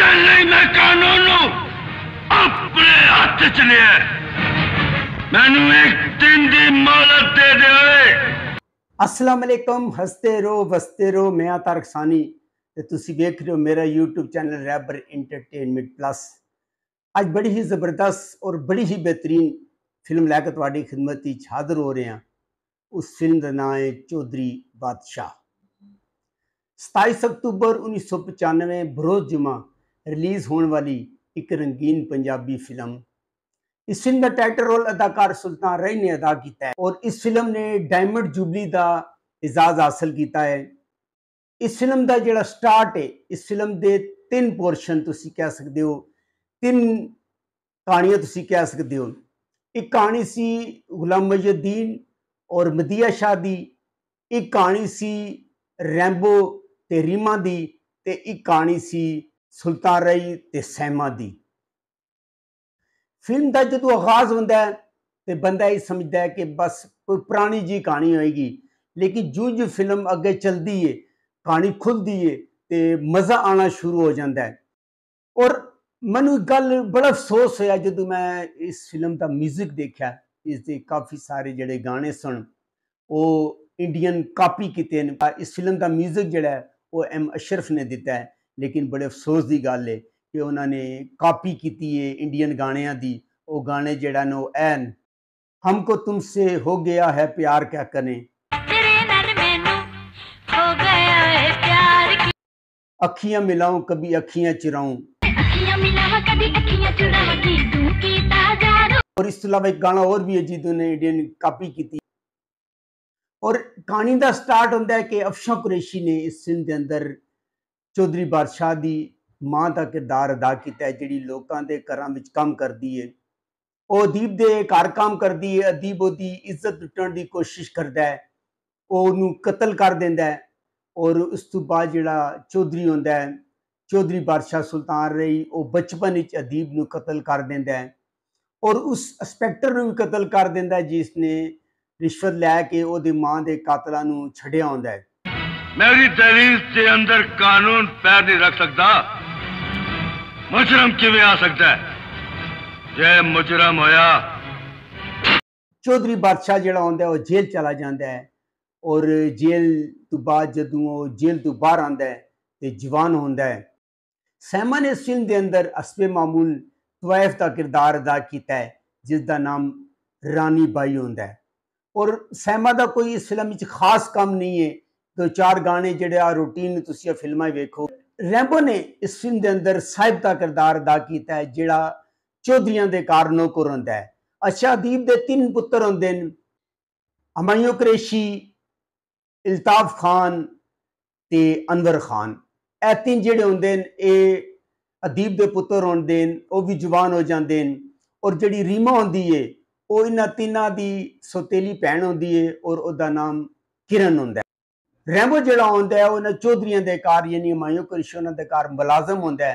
بچن لئی میں قانون اپنے ہاتھ چلے ہیں میں نے ایک دن دی مولت دے دے ہوئے اسلام علیکم ہستے رو وستے رو میں آتا رکھسانی تو تسی دیکھ رہے ہو میرا یوٹیوب چینل ریبر انٹرٹینمنٹ پلس آج بڑی ہی زبردست اور بڑی ہی بہترین فلم لیکت وارڈی خدمتی چھادر ہو رہے ہیں اس فلم دنائے چودری بادشاہ ستائیس اکتوبر انیس سو پچانوے بروز جمعہ ریلیز رلیز والی ایک رنگین پنجابی فلم اس فلم کا ٹائٹل رول اداکار سلطان رئی نے ادا کیتا ہے اور اس فلم نے ڈائمنڈ جوبلی دا اعزاز حاصل کیتا ہے اس فلم دا جڑا سٹارٹ ہے اس فلم دے تین پورشن تسی کہہ سکتے ہو تین کہانیاں تسی کہہ سکتے ہو ایک کہانی سی غلام مجد دین اور مدی شاہ دی ایک کہانی سی ریمبو تے ریما دی تے ایک کہانی سی سلطان رئی تو سیما دی فلم کا جب آغاز ہوتا ہے تو بندہ یہ سمجھتا ہے کہ بس پرانی جی کہانی ہوئے گی لیکن جوں جی فلم اگیں چلتی ہے کہانی کھلتی ہے تو مزہ آنا شروع ہو جاتا ہے اور من بڑا افسوس ہوا جی میں اس فلم کا میوزک دیکھا اس کے کافی سارے جیسے گانے سن وہ انڈین کاپی کیتے ہیں اس فلم کا میوزک جڑا ہے وہ ایم اشرف نے دتا ہے لیکن بڑے افسوس کی گل ہے کہ انہوں نے کاپی کی انڈین گانیاں کی وہ گانے جہ ہم کو تم سے ہو گیا ہے پیار کیا کریں ملاؤں کبھی چراؤ اور اس کے علاوہ ایک گانا اور بھی جی، کاپی کی تھی اور کیانی دا سٹارٹ ہوندہ ہے کہ افشاں قریشی نے اس سندھ کے اندر چودھری بادشاہ ماں کا کردار ادا کیا جیان کے گھروں میں کام کرتی ہے وہ ادیب کے کار کام کردی ہے ادیبی عزت لٹن کی کوشش کرد ہے وہ قتل کر در اس بعد جا چودھری آدھری بادشاہ سلطان رہی وہ بچپن ادیب نو قتل کر دیندا ہے اور اس اسپیکٹر نو بھی قتل کر دیندا ہے جس نے رشوت لے کے وہ ماں دے قاتلاں نو چھڈیا ہوندا ہے میری دہلیز کے اندر قانون پیر نہیں رکھ سکتا مجرم کیویں آ سکتا ہے جے مجرم ہویا چودھری بادشاہ جڑا ہوندا ہے وہ جیل چلا جاندا ہے اور جیل تو بعد جدو جیل تو باہر آندا ہے تے جوان ہوندا ہے سیمن نے اس فلم دے اندر اسب معمول طوائف دا کردار ادا کیتا ہے جس دا نام رانی بائی ہوندا ہے اور سیما دا کوئی اس فلم خاص کام نہیں ہے دو چار گانے جڑے آ روٹین تسیہ فلمہ ہی دیکھو ریمبو نے اس فلم دے اندر صاحب دا کردار ادا کیتا ہے جڑا چودریاں دے کارنوں کو ہے اچھا دیب دے تین پتر امائیو کریشی التاف خان تے انور خان اے تین جڑے اے جہے ہوتے ہیں یہ او بھی جوان ہو جاتے ہیں اور جڑی ریما ہوتی ہے وہ انہوں نے تینوں کی سوتےلی بین ہوتی ہے اور نام کرن ہوتا ہے ریمبو جڑا ہوندہ ہے انہیں چودھری کار یعنی مائیوں کار ملازم ہوندہ ہے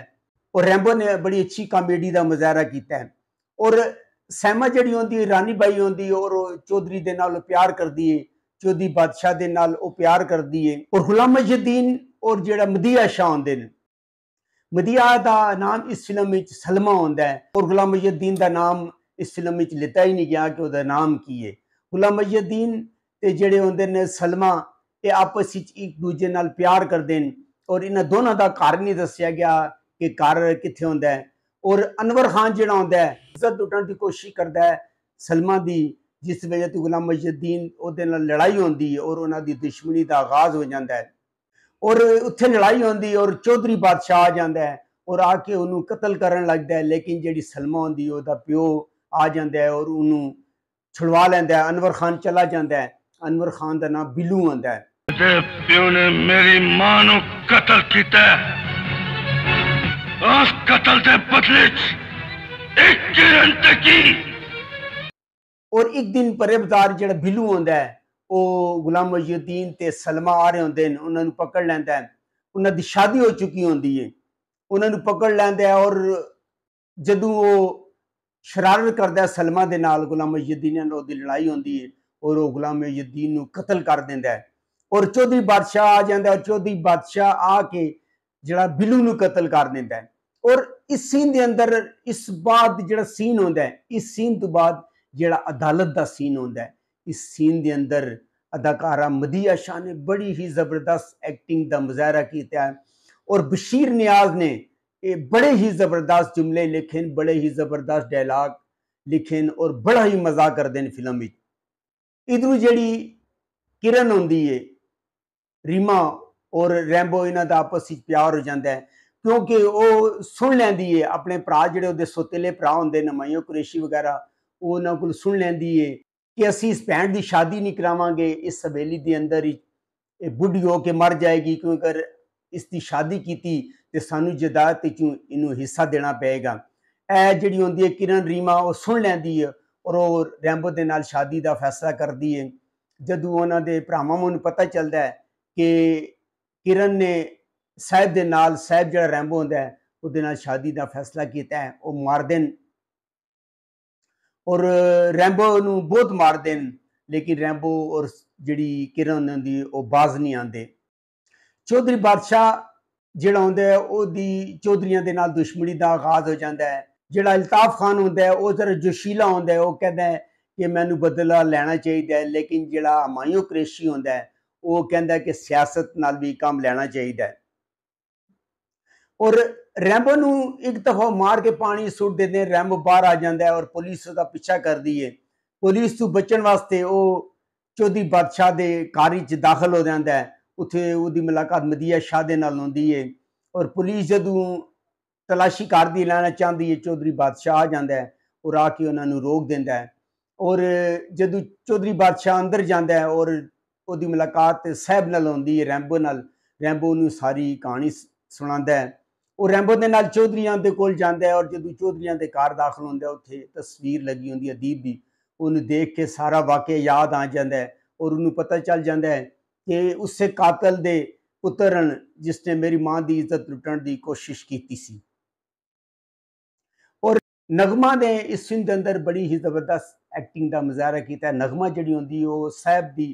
اور ریمبو نے بڑی اچھی کامیڈی دا مظاہرہ کیتا ہے اور جڑی ہوندی رانی بھائی ہوندی اور چودری دے نال پیار کر دیئے چودھری بادشاہ دے نال پیار کر دیئے اور غلام جڑا مدیا شاہ ہوندے ہیں ہو دا نام اس فلم ہوندہ ہے اور غلام مسدین دا نام اس فلم نہیں گیا کہ وہ دا نام کہ غلام تے جڑے ہوندے آدھے سلمہ یہ آپس ایک دوسرے پیار کر دور انہیں دونوں کا کار ہی دسیا گیا کہ کار کتنے ہوتا ہے اور انور خان جا اٹن کی کوشش کرتا ہے سلما کی جس وجہ تو غلام مسجد لڑائی ہوتی ہے اور ان کی دشمنی کا آغاز ہو جاتا ہے اور اتنے لڑائی ہوتی ہے اور چودھری بادشاہ آ جا کے وہ قتل کر لگتا ہے لیکن جی سلما ہوتی ہے وہ پیو آ جایا ہے اور وہ چھڑوا لینا انور خان چلا جا انور خان کا نام بلو آتا ہے میرے پیو نے میری ماں نو قتل کیتا ہے اس قتل دے بدلے ایک کرن تکی اور ایک دن پربدار جڑا بھلو ہوندا ہے او غلام مجیدین تے سلمہ آ رہے ہوندے ہیں انہاں نو پکڑ لیندا ہے انہاں دی شادی ہو چکی ہوندی ہے انہاں نو پکڑ لیندا ہے اور جدوں او شرارت کردا ہے سلمہ دے نال غلام مجیدین نال او دی لڑائی ہوندی ہے اور او غلام مجیدین نو قتل کر دیندا ہے اور چود بادشاہ آ جاندہ اور چودھری بادشاہ آ کے جڑا بلو نو قتل کر دینا اور اس سین دے اندر اس بات جڑا سین اس سین تو بعد عدالت دا سین آد ہے اس سین دے اندر اداکارہ مدیہ شاہ نے بڑی ہی زبردست ایکٹنگ دا مظاہرہ ہے اور بشیر نیاز نے بڑے ہی زبردست جملے لکھے بڑے ہی زبردست ڈائلاگ لکھے اور بڑا ہی مزا کر ہیں فلم ادھر کرن آتی ہے ریما اور ریمبو انہ دا آپس پیار ہو جاندہ ہے کیونکہ وہ سن لین دیئے اپنے پرا جڑے جی وہ سوتےلے پرا ہوں نمائیوں قریشی وغیرہ وہ انہوں کل سن لین دیئے کہ اسی اس بین دی شادی نہیں کرا گے اس سبیلی دی اندر ہی بڑی ہو کے مر جائے گی کیونکہ اس دی شادی کی تھی تے سانو جدا تے انہوں حصہ دینا پہے گا اے جڑی ہوں دیئے کرن ریما وہ سن لین دیئے اور وہ رینبو کے نال شادی دا فیصلہ کر دیئے جدو ہونا کرتی ہے پتہ چل دا ہے کہ کرن نے دے نال صاحب جڑا رینبو دے نال شادی دا فیصلہ کیتا ہے او مار اور ربو نو بہت مار د لیکن ریمبو اور جڑی کرن دی او باز نہیں آتے چودری بادشاہ جڑا ہے او دی چودریاں دے نال دشمنی دا آغاز ہو جاتا ہے جڑا الطاف خان ہے او ذرا جوشیلا ہے کہ میں نو بدلہ لینا چاہیے لیکن جہاں مایو ہے وہ کہہ ہے کہ سیاست نال بھی کام لینا چاہیے اور ریمبو ایک دفعہ مار کے پانی سٹ دیں ریمب باہر آ جائے اور پولیس کا پیچھا کر دی ہے پولیس تو بچوں واسطے وہ چودھری بادشاہ کے کاری چ داخل ہو جاتا ہے اتنے وہی ملاقات مدی شاہ دے اور پولیس جدو تلاشی کر دی لینا چاہتی ہے چودھری بادشاہ آ جا کے انہوں نے روک دینا اور جدو چودھری بادشاہ اندر جان ہے اور وہی ملاقات صاحب نال آ رینبو نال نے ساری کہانی سنا وہ ریمبو دال چودھریوں کے کول جایا ہے اور جنوب چودھریوں کے کار داخل ہوتا ہے اتنے تصویر لگی ہوں ہے دیپ کی وہ دیکھ کے سارا واقع یاد آ جا ہے اور انہوں پتہ چل جاتا ہے کہ اس سے قاتل دے جس نے میری ماں دی عزت لٹن دی کوشش کی اور نغمہ نے اس سن کے اندر بڑی ہی زبردست ایکٹنگ دا مظاہرہ کیتا ہے نغمہ جڑی وہ آب دی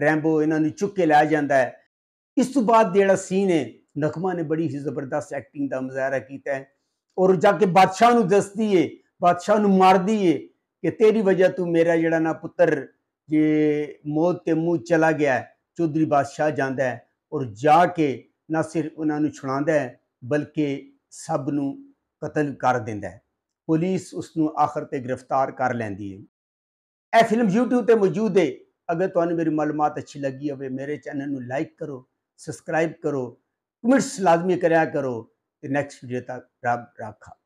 رینبو یہاں نے چک کے لایا جا ہے اس بعد جڑا سین ہے نخما نے بڑی ہی زبردست ایکٹنگ کا مظاہرہ کیا اور جا کے بادشاہ دستی ہے بادشاہ مار دیے کہ تیری وجہ تو میرا جا پر یہ موت کے منہ چلا گیا چودھری بادشاہ جانا ہے اور جا کے نہ صرف انہوں نے چھڑا ہے بلکہ سب نتل کر دینا پولیس اس کو آخر تک گرفتار کر لینی ہے یہ فلم یو ٹیوب سے موجود ہے اگر تمہیں میری معلومات اچھی لگی ہوئے میرے چینل ہو لائک کرو سسکرائب کرو کمنٹس لازمی کریا کرو تو نیکس ویڈیو تک رب رکھا